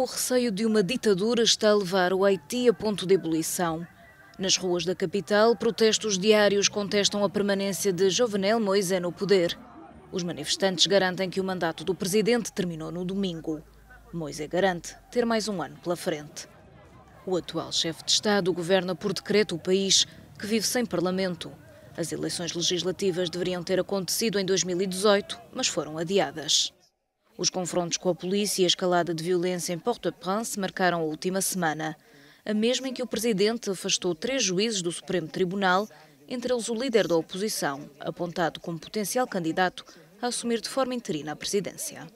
O receio de uma ditadura está a levar o Haiti a ponto de ebulição. Nas ruas da capital, protestos diários contestam a permanência de Jovenel Moisés no poder. Os manifestantes garantem que o mandato do presidente terminou no domingo. Moisés garante ter mais um ano pela frente. O atual chefe de Estado governa por decreto o país, que vive sem parlamento. As eleições legislativas deveriam ter acontecido em 2018, mas foram adiadas. Os confrontos com a polícia e a escalada de violência em Port-au-Prince marcaram a última semana, a mesma em que o presidente afastou três juízes do Supremo Tribunal, entre eles o líder da oposição, apontado como potencial candidato a assumir de forma interina a presidência.